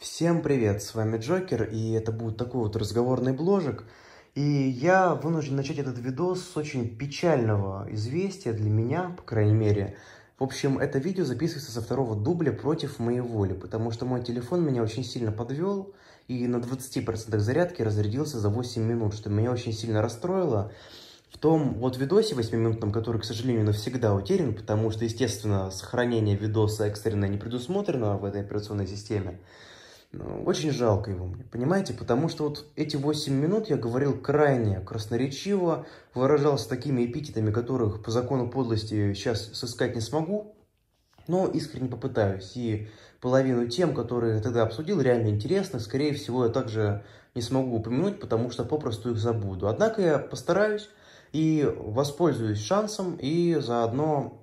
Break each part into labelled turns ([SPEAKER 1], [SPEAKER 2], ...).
[SPEAKER 1] Всем привет, с вами Джокер, и это будет такой вот разговорный бложек. И я вынужден начать этот видос с очень печального известия для меня, по крайней мере. В общем, это видео записывается со второго дубля против моей воли, потому что мой телефон меня очень сильно подвел, и на 20% зарядки разрядился за 8 минут, что меня очень сильно расстроило. В том вот видосе 8-минутном, который, к сожалению, навсегда утерян, потому что, естественно, сохранение видоса экстренно не предусмотрено в этой операционной системе, ну, очень жалко его мне, понимаете? Потому что вот эти 8 минут я говорил крайне красноречиво, выражался такими эпитетами, которых по закону подлости сейчас сыскать не смогу, но искренне попытаюсь. И половину тем, которые я тогда обсудил, реально интересно, скорее всего, я также не смогу упомянуть, потому что попросту их забуду. Однако я постараюсь и воспользуюсь шансом, и заодно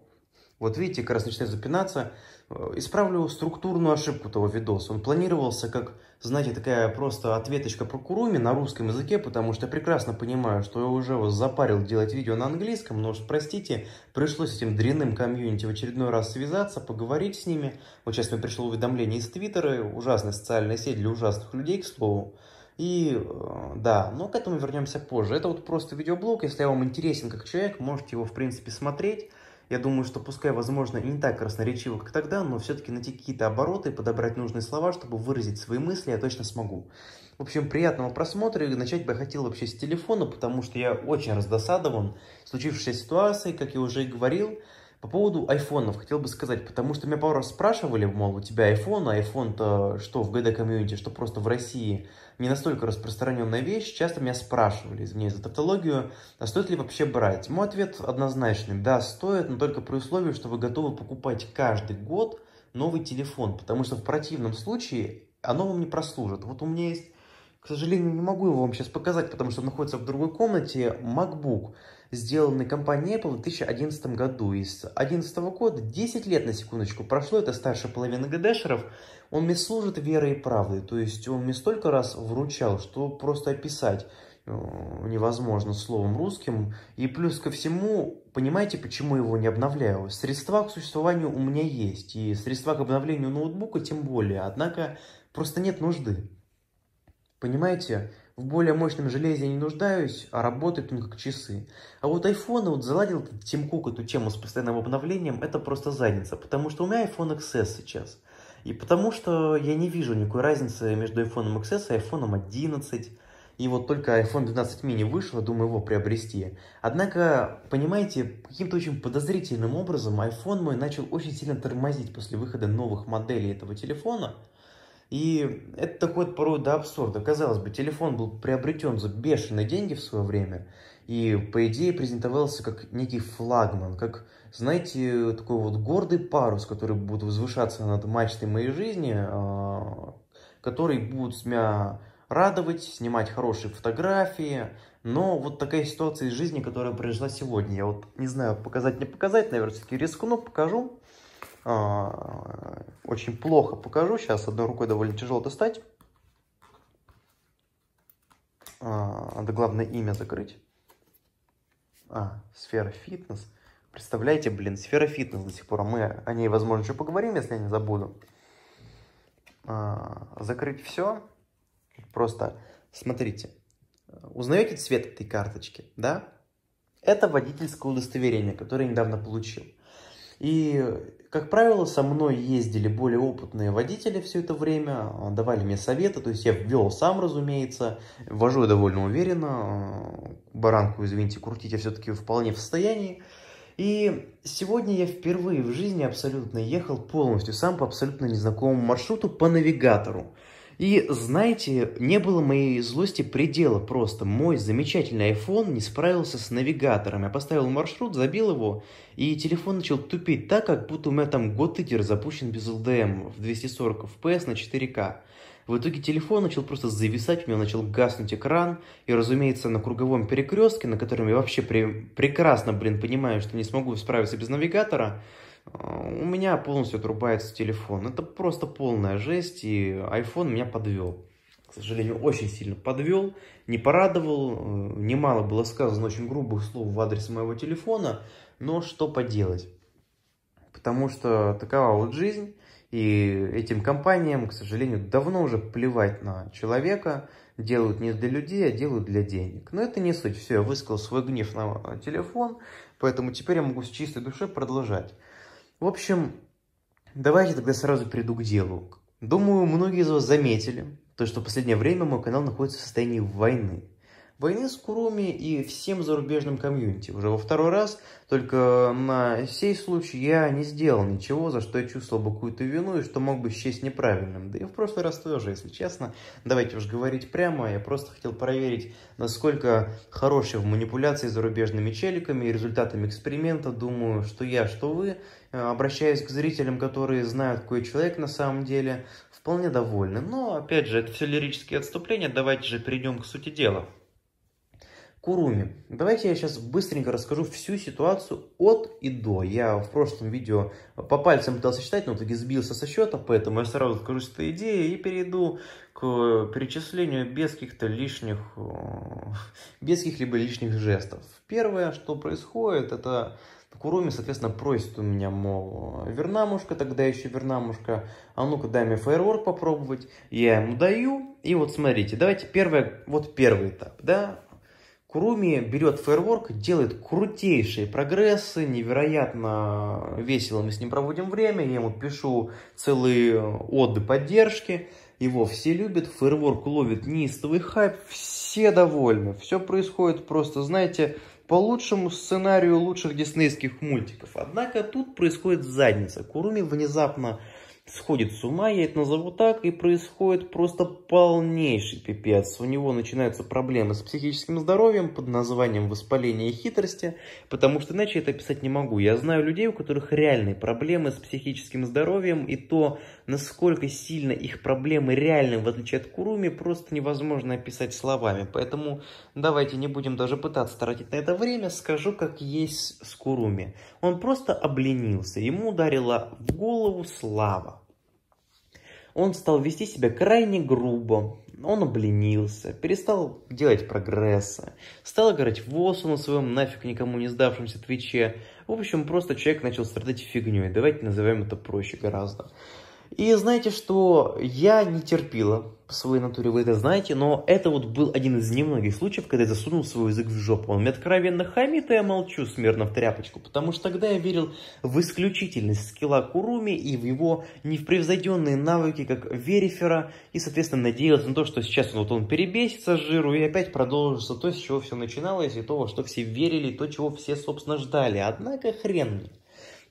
[SPEAKER 1] вот видите, как раз начинает запинаться. Э, исправлю структурную ошибку того видоса. Он планировался как, знаете, такая просто ответочка про Куруми на русском языке, потому что я прекрасно понимаю, что я уже вас запарил делать видео на английском, но уж простите, пришлось с этим дрянным комьюнити в очередной раз связаться, поговорить с ними. Вот сейчас мне пришло уведомление из Твиттера, ужасная социальная сеть для ужасных людей, к слову. И э, да, но к этому вернемся позже. Это вот просто видеоблог, если я вам интересен как человек, можете его в принципе смотреть. Я думаю, что пускай, возможно, и не так красноречиво, как тогда, но все-таки найти какие-то обороты, подобрать нужные слова, чтобы выразить свои мысли, я точно смогу. В общем, приятного просмотра, и начать бы я хотел вообще с телефона, потому что я очень раздосадован случившейся ситуацией, как я уже и говорил, по поводу айфонов хотел бы сказать, потому что меня пару раз спрашивали, мол, у тебя iPhone, а iPhone-то что в GD-комьюнити, что просто в России не настолько распространенная вещь, часто меня спрашивали, извиняюсь за тавтологию, а стоит ли вообще брать? Мой ответ однозначный, да, стоит, но только при условии, что вы готовы покупать каждый год новый телефон, потому что в противном случае оно вам не прослужит. Вот у меня есть, к сожалению, не могу его вам сейчас показать, потому что он находится в другой комнате, MacBook сделанный компанией Apple в 2011 году. И с 2011 года 10 лет, на секундочку, прошло, это старше половины ГДшеров, он мне служит верой и правдой. То есть он мне столько раз вручал, что просто описать э, невозможно словом русским. И плюс ко всему, понимаете, почему его не обновляю? Средства к существованию у меня есть, и средства к обновлению ноутбука тем более. Однако просто нет нужды. Понимаете? В более мощном железе не нуждаюсь, а работает он как часы. А вот iPhone, вот заладил Тим Кук эту тему с постоянным обновлением, это просто задница, потому что у меня iPhone XS сейчас. И потому что я не вижу никакой разницы между iPhone XS и iPhone 11. И вот только iPhone 12 mini вышел, думаю его приобрести. Однако, понимаете, каким-то очень подозрительным образом iPhone мой начал очень сильно тормозить после выхода новых моделей этого телефона – и это доходит порой до абсурда. Казалось бы, телефон был приобретен за бешеные деньги в свое время, и, по идее, презентовался как некий флагман, как, знаете, такой вот гордый парус, который будет возвышаться над мачтой моей жизни, а, который будет меня радовать, снимать хорошие фотографии. Но вот такая ситуация из жизни, которая произошла сегодня, я вот не знаю, показать, не показать, наверное, все-таки рискну, покажу. А, очень плохо покажу. Сейчас одной рукой довольно тяжело достать. А, надо главное имя закрыть. А, сфера фитнес. Представляете, блин, сфера фитнес до сих пор. А мы о ней, возможно, еще поговорим, если я не забуду. закрыть все. Просто смотрите. Узнаете цвет этой карточки, да? Это водительское удостоверение, которое я недавно получил. И, как правило, со мной ездили более опытные водители все это время, а, давали мне советы, то есть я ввел сам, разумеется, вожу довольно уверенно, а, баранку, извините, крутить я все-таки вполне в состоянии. И сегодня я впервые в жизни абсолютно ехал полностью сам по абсолютно незнакомому маршруту по навигатору. И, знаете, не было моей злости предела просто. Мой замечательный iPhone не справился с навигатором. Я поставил маршрут, забил его, и телефон начал тупить так, как будто у меня там год игр запущен без LDM в 240 FPS на 4К. В итоге телефон начал просто зависать, у меня начал гаснуть экран, и, разумеется, на круговом перекрестке, на котором я вообще пре прекрасно, блин, понимаю, что не смогу справиться без навигатора, у меня полностью отрубается телефон. Это просто полная жесть, и iPhone меня подвел. К сожалению, очень сильно подвел, не порадовал. Э, немало было сказано очень грубых слов в адрес моего телефона, но что поделать. Потому что такова вот жизнь, и этим компаниям, к сожалению, давно уже плевать на человека. Делают не для людей, а делают для денег. Но это не суть. Все, я высказал свой гнев на телефон, поэтому теперь я могу с чистой душой продолжать. В общем, давайте тогда сразу перейду к делу. Думаю, многие из вас заметили, то, что в последнее время мой канал находится в состоянии войны. Войны с Куруми и всем зарубежным комьюнити. Уже во второй раз, только на сей случай я не сделал ничего, за что я чувствовал бы какую-то вину и что мог бы счесть неправильным. Да и в прошлый раз тоже, если честно. Давайте уж говорить прямо, я просто хотел проверить, насколько хороший в манипуляции зарубежными челиками и результатами эксперимента. Думаю, что я, что вы, Э, обращаясь к зрителям, которые знают, какой человек на самом деле, вполне довольны. Но, опять же, это все лирические отступления, давайте же перейдем к сути дела. Куруми. Давайте я сейчас быстренько расскажу всю ситуацию от и до. Я в прошлом видео по пальцам пытался считать, но в итоге сбился со счета, поэтому я сразу откажусь этой идеи и перейду к э, перечислению без каких-то лишних, э, без каких-либо лишних жестов. Первое, что происходит, это в соответственно, просит у меня, мол, вернамушка, тогда еще вернамушка, а ну-ка дай мне фейерворк попробовать. Я ему даю, и вот смотрите, давайте первое, вот первый этап, да, Куруми берет фейерворк, делает крутейшие прогрессы, невероятно весело мы с ним проводим время, я ему пишу целые отды поддержки, его все любят, фейерворк ловит неистовый хайп, все довольны, все происходит просто, знаете, по лучшему сценарию лучших диснейских мультиков. Однако тут происходит задница. Куруми внезапно сходит с ума, я это назову так, и происходит просто полнейший пипец. У него начинаются проблемы с психическим здоровьем под названием воспаление и хитрости, потому что иначе это писать не могу. Я знаю людей, у которых реальные проблемы с психическим здоровьем, и то, насколько сильно их проблемы реальны, в отличие от Куруми, просто невозможно описать словами. Поэтому давайте не будем даже пытаться тратить на это время, скажу как есть с Куруми. Он просто обленился, ему ударила в голову слава он стал вести себя крайне грубо, он обленился, перестал делать прогресса, стал играть в ОСУ на своем нафиг никому не сдавшемся Твиче. В общем, просто человек начал страдать фигней, давайте называем это проще гораздо. И знаете что, я не терпила по своей натуре вы это знаете, но это вот был один из немногих случаев, когда я засунул свой язык в жопу. Он мне откровенно хамит, и я молчу смирно в тряпочку, потому что тогда я верил в исключительность скилла Куруми и в его непревзойденные навыки как верифера, и, соответственно, надеялся на то, что сейчас вот он перебесится с жиру и опять продолжится то, с чего все начиналось, и то, во что все верили, и то, чего все, собственно, ждали. Однако хрен мне.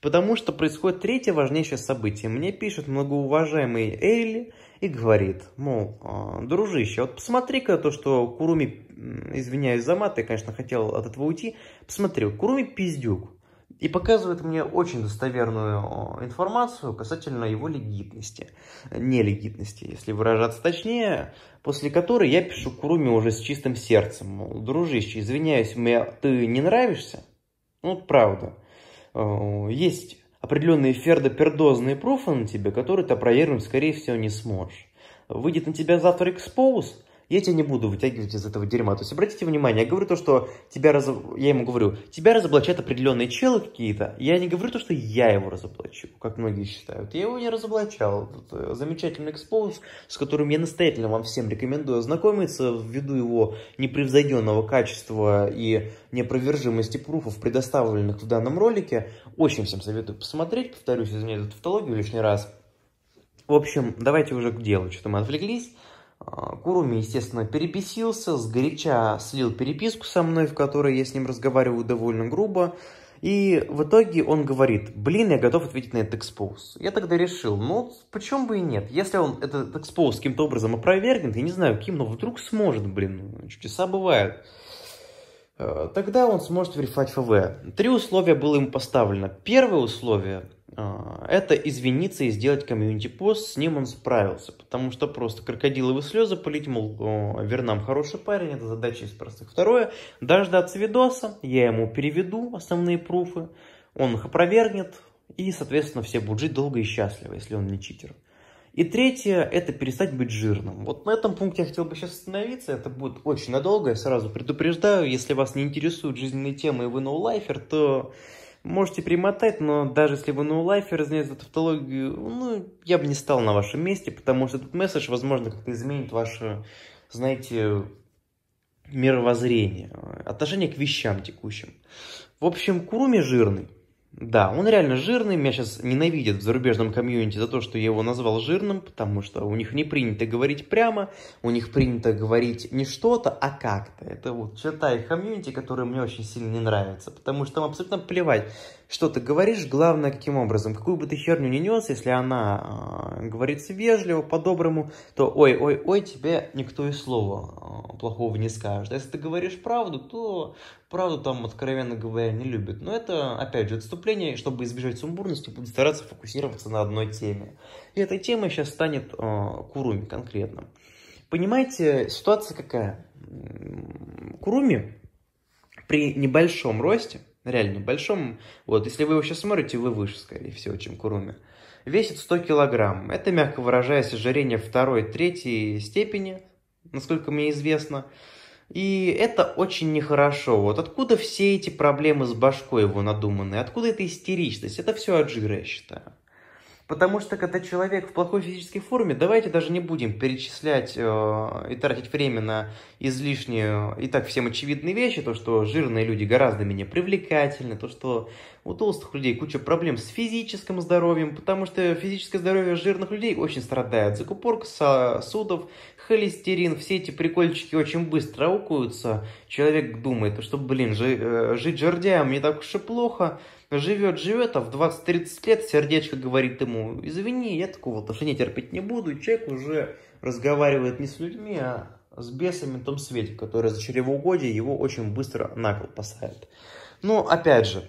[SPEAKER 1] Потому что происходит третье важнейшее событие. Мне пишет многоуважаемый Эйли, и говорит, мол, «А, дружище, вот посмотри-ка то, что Куруми, извиняюсь за мат, я, конечно, хотел от этого уйти, посмотри, Куруми пиздюк. И показывает мне очень достоверную информацию касательно его легитности, нелегитности, если выражаться точнее, после которой я пишу Куруми уже с чистым сердцем, мол, дружище, извиняюсь, мне ты не нравишься? Ну, правда. Э, есть определенные фердопердозные пруфы на тебе, которые ты опровергнуть, скорее всего, не сможешь. Выйдет на тебя завтра экспоуз, я тебя не буду вытягивать из этого дерьма. То есть обратите внимание, я говорю то, что тебя раз... я ему говорю, тебя разоблачат определенные челы какие-то. Я не говорю то, что я его разоблачу, как многие считают. Я его не разоблачал. Тут э, замечательный экспоуз, с которым я настоятельно вам всем рекомендую ознакомиться, ввиду его непревзойденного качества и непровержимости пруфов, предоставленных в данном ролике. Очень всем советую посмотреть. Повторюсь, извиняюсь за тавтологию лишний раз. В общем, давайте уже к делу, что-то мы отвлеклись. А, Куруми, естественно, перебесился, сгоряча слил переписку со мной, в которой я с ним разговариваю довольно грубо. И в итоге он говорит, блин, я готов ответить на этот экспоуз. Я тогда решил, ну, почему бы и нет. Если он этот экспоуз каким-то образом опровергнет, я не знаю каким, но вдруг сможет, блин, чудеса бывают. Э, тогда он сможет верифать ФВ. Три условия было ему поставлено. Первое условие э, – это извиниться и сделать комьюнити-пост, с ним он справился, потому что просто крокодиловые слезы полить, мол, Вернам хороший парень, это задача из простых. Второе – дождаться видоса, я ему переведу основные пруфы, он их опровергнет, и, соответственно, все будут жить долго и счастливо, если он не читер. И третье – это перестать быть жирным. Вот на этом пункте я хотел бы сейчас остановиться, это будет очень надолго, я сразу предупреждаю, если вас не интересуют жизненные темы и вы ноулайфер, то можете перемотать, но даже если вы ноулайфер, извиняюсь за тавтологию, ну, я бы не стал на вашем месте, потому что этот месседж, возможно, как-то изменит ваше, знаете, мировоззрение, отношение к вещам текущим. В общем, Куруми жирный, да, он реально жирный. Меня сейчас ненавидят в зарубежном комьюнити за то, что я его назвал жирным, потому что у них не принято говорить прямо, у них принято говорить не что-то, а как-то. Это вот читай комьюнити, которая мне очень сильно не нравится, потому что там абсолютно плевать, что ты говоришь, главное, каким образом. Какую бы ты херню ни нес, если она э, а, говорится вежливо, по-доброму, то ой-ой-ой, тебе никто и слова э, плохого не скажет. А если ты говоришь правду, то правду там, откровенно говоря, не любят. Но это, опять же, отступление, чтобы избежать сумбурности, буду стараться фокусироваться на одной теме. И этой темой сейчас станет э, Куруми конкретно. Понимаете, ситуация какая? Куруми при небольшом росте, реально небольшом, вот, если вы его сейчас смотрите, вы выше, скорее всего, чем Куруми, весит 100 килограмм. Это, мягко выражаясь, ожирение второй-третьей степени, насколько мне известно. И это очень нехорошо. Вот откуда все эти проблемы с башкой его надуманные? Откуда эта истеричность? Это все от жира, я считаю. Потому что когда человек в плохой физической форме, давайте даже не будем перечислять э, и тратить время на излишнюю, и так всем очевидные вещи, то, что жирные люди гораздо менее привлекательны, то, что у толстых людей куча проблем с физическим здоровьем, потому что физическое здоровье жирных людей очень страдает. Закупорка сосудов, холестерин, все эти прикольчики очень быстро укуются. Человек думает, что, блин, жи, э, жить жердяем не так уж и плохо, живет, живет, а в 20-30 лет сердечко говорит ему, извини, я такого отношения терпеть не буду. И человек уже разговаривает не с людьми, а с бесами в том свете, который за чревоугодие его очень быстро на кол поставят. Но, опять же,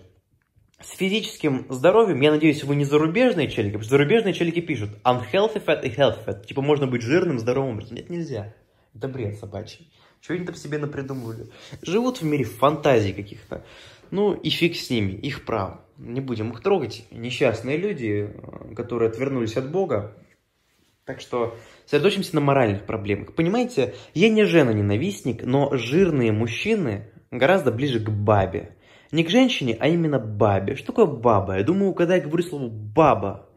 [SPEAKER 1] с физическим здоровьем, я надеюсь, вы не зарубежные челики, потому что зарубежные челики пишут unhealthy fat и healthy fat. Типа можно быть жирным, здоровым. Нет, нельзя. Это бред собачий. Чего они там себе напридумывали? Живут в мире фантазий каких-то. Ну и фиг с ними, их право. Не будем их трогать. Несчастные люди, э, которые отвернулись от Бога. Так что сосредоточимся на моральных проблемах. Понимаете, я не жена-ненавистник, но жирные мужчины гораздо ближе к бабе. Не к женщине, а именно бабе. Что такое баба? Я думаю, когда я говорю слово «баба»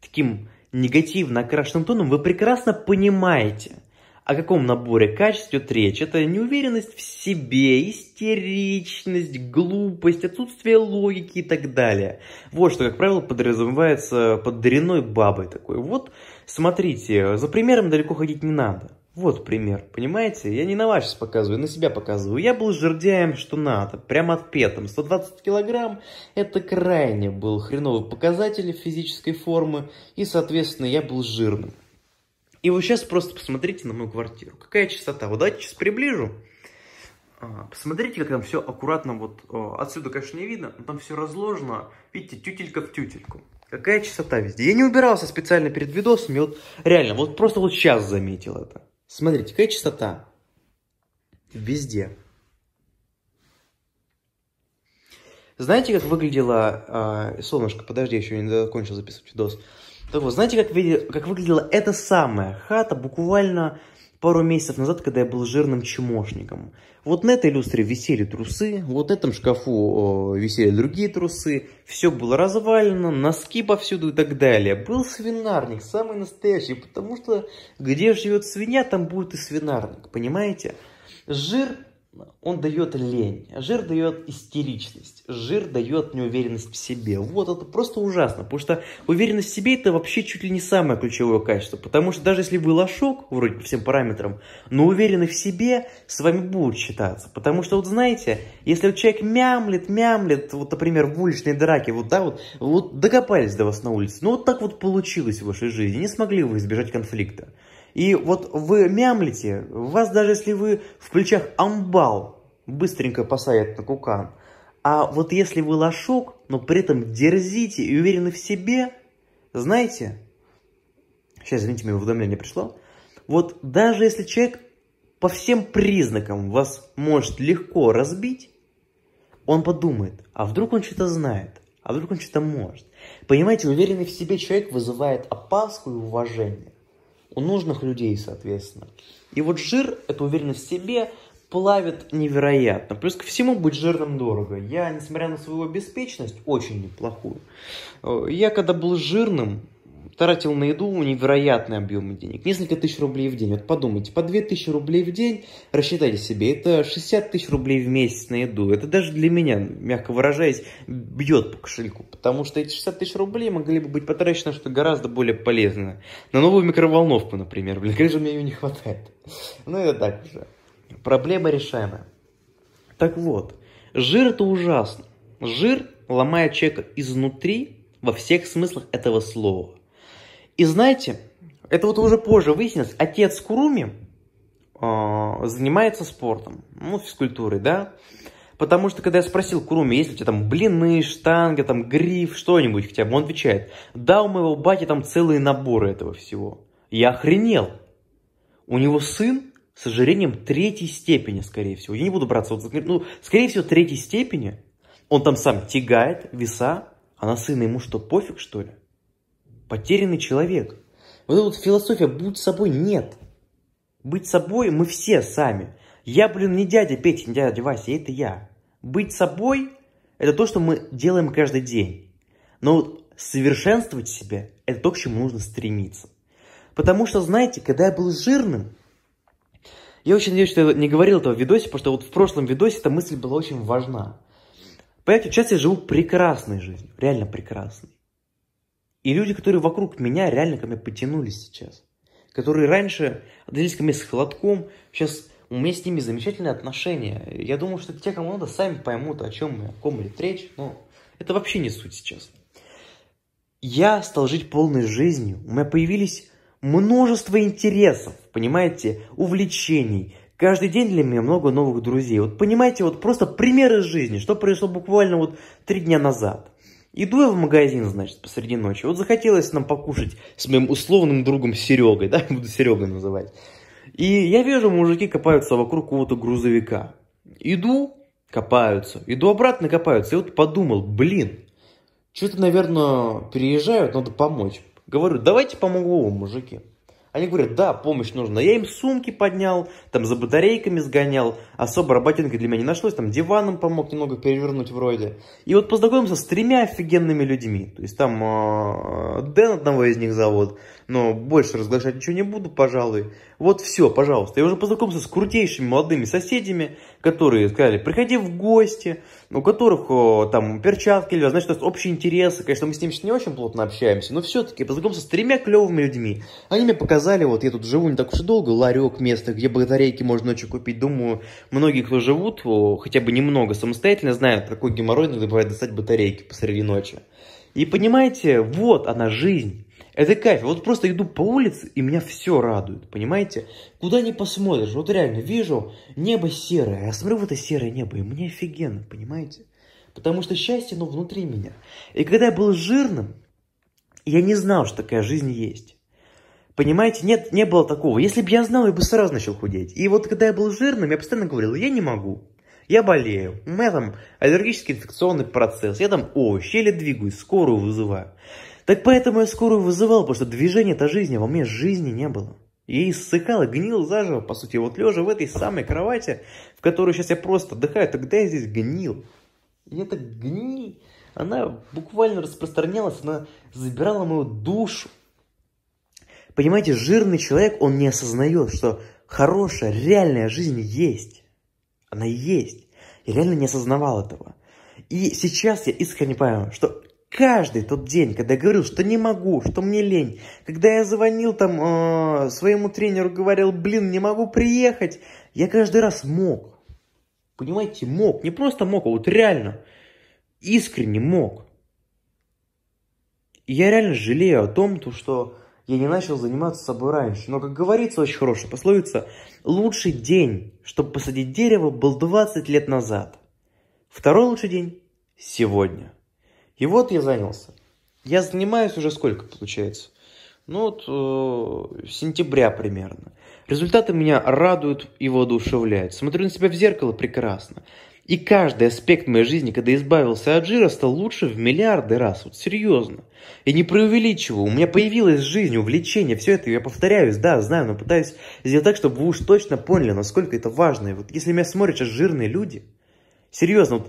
[SPEAKER 1] таким негативно окрашенным тоном, вы прекрасно понимаете – о каком наборе качеств идет речь? Это неуверенность в себе, истеричность, глупость, отсутствие логики и так далее. Вот что, как правило, подразумевается под дряной бабой такой. Вот, смотрите, за примером далеко ходить не надо. Вот пример, понимаете? Я не на вас сейчас показываю, на себя показываю. Я был жердяем, что надо, прям отпетом. 120 килограмм – это крайне был хреновый показатель физической формы, и, соответственно, я был жирным. И вот сейчас просто посмотрите на мою квартиру. Какая чистота. Вот давайте сейчас приближу. А, посмотрите, как там все аккуратно, вот отсюда, конечно, не видно, но там все разложено, видите, тютелька в тютельку. Какая чистота везде. Я не убирался специально перед видосами, вот реально, вот просто вот сейчас заметил это. Смотрите, какая чистота. Везде. Знаете, как выглядело... Э, солнышко, подожди, еще не закончил записывать видос. Так вот, знаете, как, как выглядела эта самая хата буквально пару месяцев назад, когда я был жирным чмошником. Вот на этой люстре висели трусы, вот на этом шкафу э, висели другие трусы, все было развалено, носки повсюду и так далее. Был свинарник, самый настоящий, потому что где живет свинья, там будет и свинарник, понимаете? Жир он дает лень, жир дает истеричность, жир дает неуверенность в себе. Вот это просто ужасно, потому что уверенность в себе это вообще чуть ли не самое ключевое качество, потому что даже если вы лошок, вроде по всем параметрам, но уверенный в себе с вами будут считаться, потому что вот знаете, если вот человек мямлет, мямлет, вот, например, в уличной драке, вот, да, вот, вот докопались до вас на улице, ну вот так вот получилось в вашей жизни, не смогли вы избежать конфликта. И вот вы мямлите, вас даже если вы в плечах амбал, быстренько посадят на кукан. А вот если вы лошок, но при этом дерзите и уверены в себе, знаете, сейчас, извините, мне уведомление пришло, вот даже если человек по всем признакам вас может легко разбить, он подумает, а вдруг он что-то знает, а вдруг он что-то может. Понимаете, уверенный в себе человек вызывает опаску и уважение у нужных людей, соответственно. И вот жир, это, уверенность в себе, плавит невероятно. Плюс ко всему быть жирным дорого. Я, несмотря на свою обеспеченность, очень неплохую. Э, я когда был жирным, тратил на еду невероятные объемы денег. Несколько тысяч рублей в день. Вот подумайте, по 2000 рублей в день, рассчитайте себе, это 60 тысяч рублей в месяц на еду. Это даже для меня, мягко выражаясь, бьет по кошельку. Потому что эти 60 тысяч рублей могли бы быть потрачены на что гораздо более полезное. На новую микроволновку, например. Блин, конечно, мне ее не хватает. Ну, это так уже. Проблема решаемая. Так вот, жир это ужасно. Жир ломает человека изнутри во всех смыслах этого слова. И знаете, это вот уже позже выяснилось, отец Куруми э, занимается спортом, ну, физкультурой, да. Потому что, когда я спросил Куруми, есть ли у тебя там блины, штанга, там гриф, что-нибудь хотя бы, он отвечает, да, у моего бати там целые наборы этого всего. Я охренел. У него сын с ожирением третьей степени, скорее всего. Я не буду браться, вот, ну, скорее всего, третьей степени. Он там сам тягает веса, а на сына ему что, пофиг, что ли? потерянный человек. Вот эта вот философия «будь собой» нет. Быть собой мы все сами. Я, блин, не дядя Петя, не дядя Вася, это я. Быть собой – это то, что мы делаем каждый день. Но вот совершенствовать себя – это то, к чему нужно стремиться. Потому что, знаете, когда я был жирным, я очень надеюсь, что я не говорил этого в видосе, потому что вот в прошлом видосе эта мысль была очень важна. Понимаете, сейчас я живу прекрасной жизнью, реально прекрасной. И люди, которые вокруг меня, реально ко мне потянулись сейчас. Которые раньше относились ко мне с холодком, сейчас у меня с ними замечательные отношения. Я думаю, что те, кому надо, сами поймут, о чем мы, о ком идет речь, но это вообще не суть сейчас. Я стал жить полной жизнью, у меня появились множество интересов, понимаете, увлечений. Каждый день для меня много новых друзей. Вот понимаете, вот просто примеры жизни, что произошло буквально вот три дня назад – Иду я в магазин, значит, посреди ночи. Вот захотелось нам покушать с моим условным другом Серегой, да, буду Серегой называть. И я вижу, мужики копаются вокруг какого-то грузовика. Иду, копаются. Иду обратно, копаются. И вот подумал, блин, что-то, наверное, переезжают, надо помочь. Говорю, давайте помогу вам, мужики. Они говорят, да, помощь нужна. Я им сумки поднял, там за батарейками сгонял. Особо работенка для меня не нашлось. Там диваном помог немного перевернуть вроде. И вот познакомился с тремя офигенными людьми. То есть там а, Дэн одного из них зовут но больше разглашать ничего не буду, пожалуй. Вот все, пожалуйста. Я уже познакомился с крутейшими молодыми соседями, которые сказали, приходи в гости, у которых о, там перчатки, или, значит, у нас общие интересы. Конечно, мы с ними сейчас не очень плотно общаемся, но все-таки познакомился с тремя клевыми людьми. Они мне показали, вот я тут живу не так уж и долго, ларек место, где батарейки можно ночью купить. Думаю, многие, кто живут о, хотя бы немного самостоятельно, знают, какой геморрой надо бывает достать батарейки посреди ночи. И понимаете, вот она жизнь. Это кайф. Вот просто иду по улице, и меня все радует, понимаете? Куда не посмотришь, вот реально вижу, небо серое, я смотрю в это серое небо, и мне офигенно, понимаете? Потому что счастье, ну, внутри меня. И когда я был жирным, я не знал, что такая жизнь есть. Понимаете, нет, не было такого. Если бы я знал, я бы сразу начал худеть. И вот когда я был жирным, я постоянно говорил, я не могу, я болею, у меня там аллергический инфекционный процесс, я там овощи, еле двигаюсь, скорую вызываю. Так поэтому я скорую вызывал, потому что движения-то жизни во мне жизни не было. И иссыхал, гнил заживо, по сути, вот лежа в этой самой кровати, в которую сейчас я просто отдыхаю, тогда я здесь гнил. И эта гниль, она буквально распространялась, она забирала мою душу. Понимаете, жирный человек, он не осознает, что хорошая, реальная жизнь есть. Она есть. Я реально не осознавал этого. И сейчас я искренне понимаю, что Каждый тот день, когда я говорил, что не могу, что мне лень, когда я звонил там э, своему тренеру, говорил, блин, не могу приехать, я каждый раз мог. Понимаете, мог. Не просто мог, а вот реально. Искренне мог. И я реально жалею о том, то, что я не начал заниматься собой раньше. Но, как говорится, очень хорошая пословица, лучший день, чтобы посадить дерево, был 20 лет назад. Второй лучший день – сегодня. И вот я занялся. Я занимаюсь уже сколько получается? Ну вот э, сентября примерно. Результаты меня радуют и воодушевляют. Смотрю на себя в зеркало прекрасно. И каждый аспект моей жизни, когда избавился от жира, стал лучше в миллиарды раз. Вот серьезно. Я не преувеличиваю. У меня появилась жизнь, увлечение. Все это я повторяюсь, да, знаю, но пытаюсь сделать так, чтобы вы уж точно поняли, насколько это важно. И вот если меня смотрят сейчас жирные люди, серьезно, вот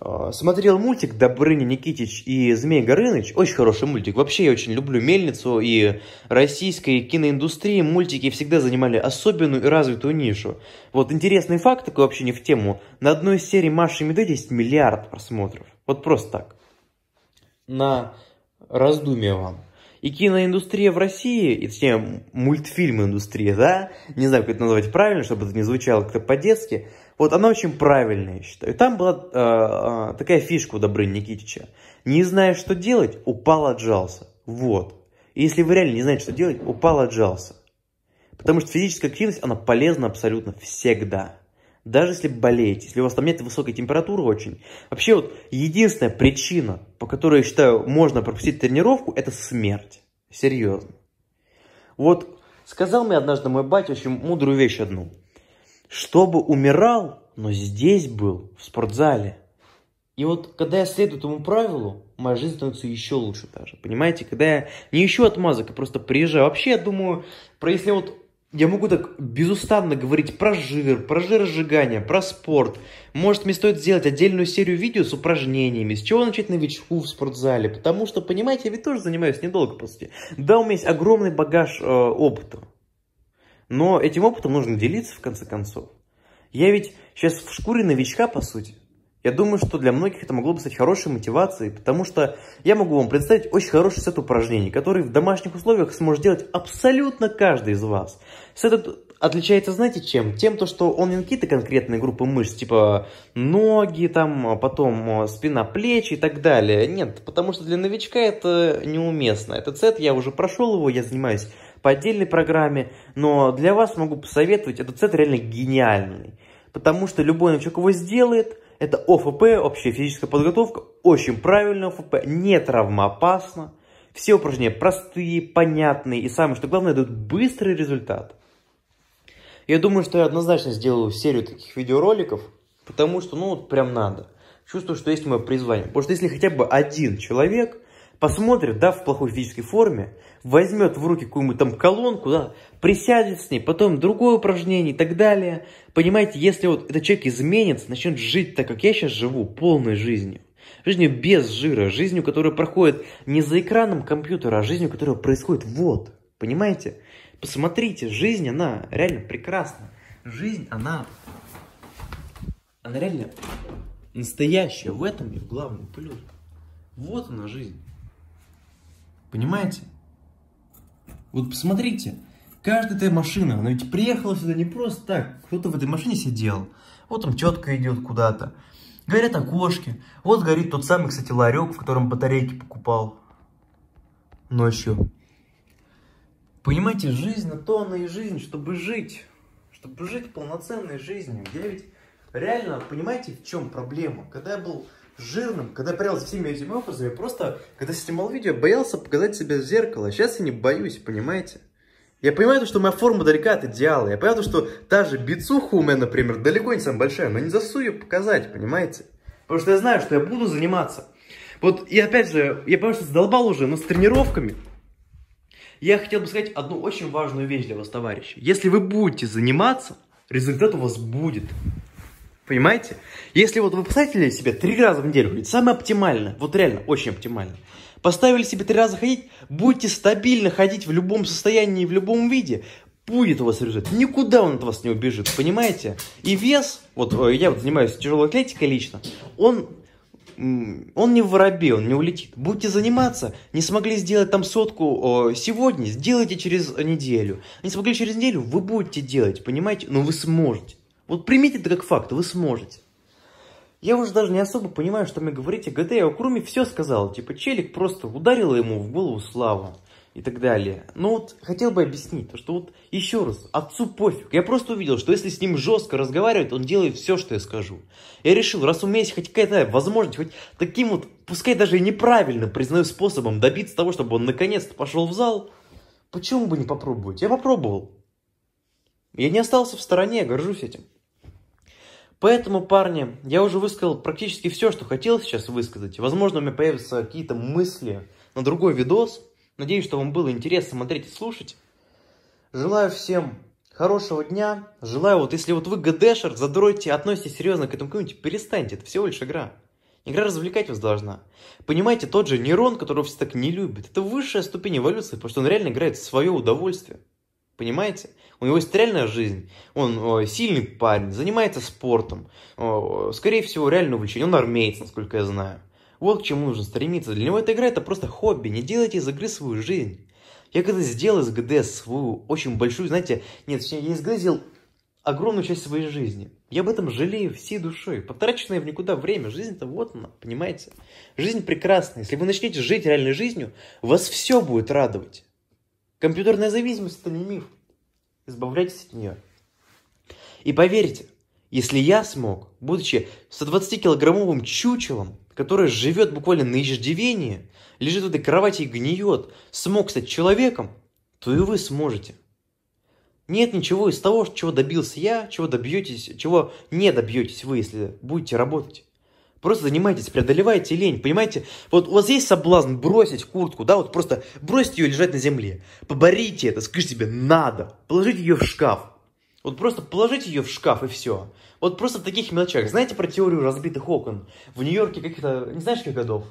[SPEAKER 1] а, смотрел мультик Добрыня Никитич и Змей Горыныч. Очень хороший мультик. Вообще я очень люблю мельницу и российской киноиндустрии мультики всегда занимали особенную и развитую нишу. Вот интересный факт, такой вообще не в тему. На одной из серий Маши и Медведя есть миллиард просмотров. Вот просто так. На раздумие вам. И киноиндустрия в России, и точнее мультфильм индустрия, да, не знаю, как это назвать правильно, чтобы это не звучало как-то по-детски, вот она очень правильная, я считаю. И там была э, э, такая фишка у Добрыни Никитича. Не зная, что делать, упал, отжался. Вот. И если вы реально не знаете, что делать, упал, отжался. Потому что физическая активность, она полезна абсолютно всегда. Даже если болеете, если у вас там нет высокой температуры очень. Вообще вот единственная причина, по которой, я считаю, можно пропустить тренировку, это смерть. Серьезно. Вот сказал мне однажды мой батя очень мудрую вещь одну – чтобы умирал, но здесь был, в спортзале. И вот когда я следую этому правилу, моя жизнь становится еще лучше даже. Понимаете, когда я не ищу отмазок, я просто приезжаю. Вообще, я думаю, про если вот я могу так безустанно говорить про жир, про жиросжигание, про спорт. Может, мне стоит сделать отдельную серию видео с упражнениями, с чего начать новичку в спортзале. Потому что, понимаете, я ведь тоже занимаюсь недолго, по сути. Да, у меня есть огромный багаж э, опыта. Но этим опытом нужно делиться, в конце концов. Я ведь сейчас в шкуре новичка, по сути. Я думаю, что для многих это могло бы стать хорошей мотивацией, потому что я могу вам представить очень хороший сет упражнений, который в домашних условиях сможет делать абсолютно каждый из вас. Сет отличается, знаете, чем? Тем, то, что он не какие-то конкретные группы мышц, типа ноги, там, а потом а, спина, плечи и так далее. Нет, потому что для новичка это неуместно. Этот сет, я уже прошел его, я занимаюсь по отдельной программе, но для вас могу посоветовать, этот сет реально гениальный. Потому что любой новичок его сделает, это ОФП, общая физическая подготовка, очень правильный ОФП, не травмоопасно. Все упражнения простые, понятные и самое, что главное, дают быстрый результат. Я думаю, что я однозначно сделаю серию таких видеороликов, потому что, ну, вот прям надо. Чувствую, что есть мое призвание. Потому что если хотя бы один человек посмотрит, да, в плохой физической форме, возьмет в руки какую-нибудь там колонку, да, присядет с ней, потом другое упражнение и так далее. Понимаете, если вот этот человек изменится, начнет жить так, как я сейчас живу, полной жизнью, жизнью без жира, жизнью, которая проходит не за экраном компьютера, а жизнью, которая происходит вот, понимаете? Посмотрите, жизнь, она реально прекрасна. Жизнь, она, она реально настоящая. В этом и главный плюс. Вот она жизнь. Понимаете? Вот посмотрите, каждая эта машина, она ведь приехала сюда не просто так. Кто-то в этой машине сидел. Вот там тетка идет куда-то. Горят окошки. Вот горит тот самый, кстати, ларек, в котором батарейки покупал ночью. Ну а понимаете, жизнь на то она и жизнь, чтобы жить. Чтобы жить полноценной жизнью. Я ведь реально, понимаете, в чем проблема? Когда я был жирным. Когда я парился всеми этими образами, просто, когда снимал видео, боялся показать себя в зеркало. Сейчас а я не боюсь, понимаете? Я понимаю, что моя форма далека от идеала. Я понимаю, что та же бицуха у меня, например, далеко не самая большая, но не засу ее показать, понимаете? Потому что я знаю, что я буду заниматься. Вот, и опять же, я понимаю, что задолбал уже, но с тренировками. Я хотел бы сказать одну очень важную вещь для вас, товарищи. Если вы будете заниматься, результат у вас будет. Понимаете? Если вот вы поставили себе три раза в неделю, это самое оптимальное, вот реально очень оптимально. Поставили себе три раза ходить, будете стабильно ходить в любом состоянии и в любом виде. Будет у вас результат. Никуда он от вас не убежит, понимаете? И вес, вот э, я вот занимаюсь тяжелой атлетикой лично, он он не воробей, он не улетит. Будете заниматься, не смогли сделать там сотку сегодня, сделайте через неделю. Не смогли через неделю, вы будете делать, понимаете? Но вы сможете. Вот примите это как факт, вы сможете. Я уже даже не особо понимаю, что мне говорите. ГТ я кроме все сказал. Типа, челик просто ударил ему в голову славу и так далее. Но ну вот хотел бы объяснить, то что вот еще раз, отцу пофиг. Я просто увидел, что если с ним жестко разговаривать, он делает все, что я скажу. Я решил, раз у меня есть хоть какая-то возможность, хоть таким вот, пускай даже и неправильно, признаю, способом добиться того, чтобы он наконец-то пошел в зал, почему бы не попробовать? Я попробовал. Я не остался в стороне, я горжусь этим. Поэтому, парни, я уже высказал практически все, что хотел сейчас высказать. Возможно, у меня появятся какие-то мысли на другой видос. Надеюсь, что вам было интересно смотреть и слушать. Желаю всем хорошего дня. Желаю, вот если вот вы ГДшер, задройте, относитесь серьезно к этому комьюнити, перестаньте, это всего лишь игра. Игра развлекать вас должна. Понимаете, тот же нейрон, которого все так не любят, это высшая ступень эволюции, потому что он реально играет в свое удовольствие. Понимаете? У него есть реальная жизнь. Он э, сильный парень, занимается спортом. Э, скорее всего, реально увлечение. Он армеец, насколько я знаю. Вот к чему нужно стремиться. Для него эта игра это просто хобби. Не делайте из игры свою жизнь. Я когда сделал из ГДС свою очень большую, знаете, нет, я из ГД сделал огромную часть своей жизни. Я об этом жалею всей душой. Потраченное в никуда время. Жизнь-то вот она, понимаете? Жизнь прекрасна. Если вы начнете жить реальной жизнью, вас все будет радовать. Компьютерная зависимость – это не миф. Избавляйтесь от нее. И поверьте, если я смог, будучи 120-килограммовым чучелом, которое живет буквально на иждивении, лежит в этой кровати и гниет, смог стать человеком, то и вы сможете. Нет ничего из того, чего добился я, чего добьетесь, чего не добьетесь вы, если будете работать. Просто занимайтесь, преодолевайте лень, понимаете? Вот у вас есть соблазн бросить куртку, да, вот просто бросить ее лежать на земле. Поборите это, скажите себе «надо», положите ее в шкаф. Вот просто положите ее в шкаф и все. Вот просто в таких мелочах. Знаете про теорию разбитых окон? В Нью-Йорке каких-то, не знаешь, каких годов?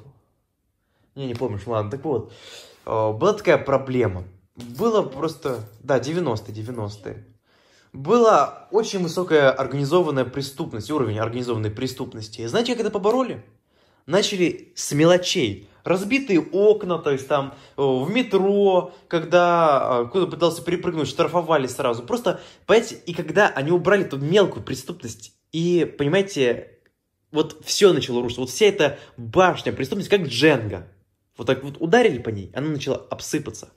[SPEAKER 1] Не, не помнишь, ладно. Так вот, а, была такая проблема. Было просто, да, 90-е, 90-е была очень высокая организованная преступность, уровень организованной преступности. Знаете, как это побороли? Начали с мелочей. Разбитые окна, то есть там э, в метро, когда э, кто-то пытался перепрыгнуть, штрафовали сразу. Просто, понимаете, и когда они убрали эту мелкую преступность, и, понимаете, вот все начало рушиться. Вот вся эта башня преступности, как Дженга. Вот так вот ударили по ней, она начала обсыпаться.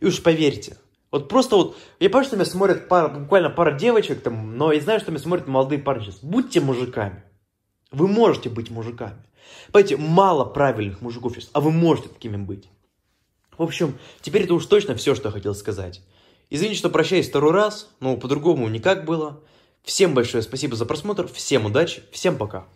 [SPEAKER 1] И уж поверьте, вот просто вот, я понимаю, что меня смотрят пара, буквально пара девочек там, но я знаю, что меня смотрят молодые парни сейчас. Будьте мужиками. Вы можете быть мужиками. Понимаете, мало правильных мужиков сейчас, а вы можете такими быть. В общем, теперь это уж точно все, что я хотел сказать. Извините, что прощаюсь второй раз, но по-другому никак было. Всем большое спасибо за просмотр, всем удачи, всем пока.